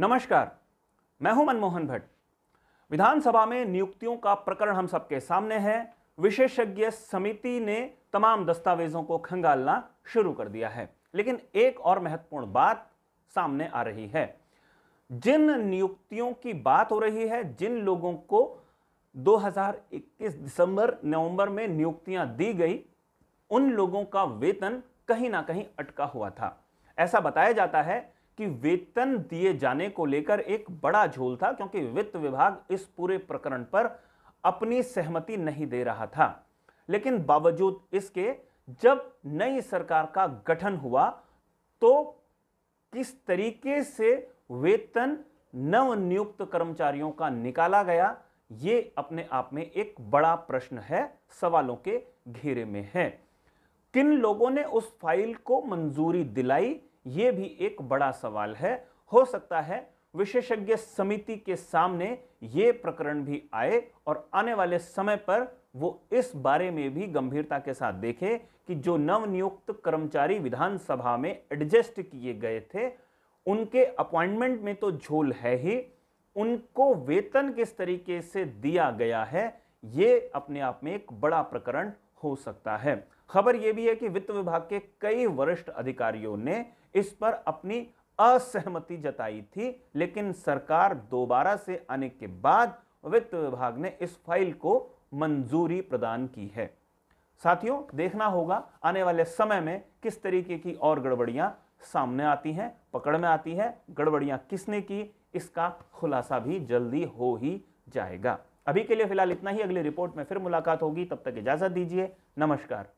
नमस्कार मैं हूं मनमोहन भट्ट विधानसभा में नियुक्तियों का प्रकरण हम सबके सामने है विशेषज्ञ समिति ने तमाम दस्तावेजों को खंगालना शुरू कर दिया है लेकिन एक और महत्वपूर्ण बात सामने आ रही है जिन नियुक्तियों की बात हो रही है जिन लोगों को 2021 दिसंबर नवंबर में नियुक्तियां दी गई उन लोगों का वेतन कहीं ना कहीं अटका हुआ था ऐसा बताया जाता है कि वेतन दिए जाने को लेकर एक बड़ा झोल था क्योंकि वित्त विभाग इस पूरे प्रकरण पर अपनी सहमति नहीं दे रहा था लेकिन बावजूद इसके जब नई सरकार का गठन हुआ तो किस तरीके से वेतन नव नियुक्त कर्मचारियों का निकाला गया ये अपने आप में एक बड़ा प्रश्न है सवालों के घेरे में है किन लोगों ने उस फाइल को मंजूरी दिलाई ये भी एक बड़ा सवाल है हो सकता है विशेषज्ञ समिति के सामने ये प्रकरण भी आए और आने वाले समय पर वो इस बारे में भी गंभीरता के साथ देखे कि जो नवनियुक्त कर्मचारी विधानसभा में एडजस्ट किए गए थे उनके अपॉइंटमेंट में तो झोल है ही उनको वेतन किस तरीके से दिया गया है ये अपने आप में एक बड़ा प्रकरण हो सकता है खबर यह भी है कि वित्त विभाग के कई वरिष्ठ अधिकारियों ने इस पर अपनी असहमति जताई थी लेकिन सरकार दोबारा से आने के बाद वित्त विभाग ने इस फाइल को मंजूरी प्रदान की है साथियों देखना होगा आने वाले समय में किस तरीके की और गड़बड़ियां सामने आती हैं पकड़ में आती हैं गड़बड़ियां किसने की इसका खुलासा भी जल्दी हो ही जाएगा अभी के लिए फिलहाल इतना ही अगली रिपोर्ट में फिर मुलाकात होगी तब तक इजाजत दीजिए नमस्कार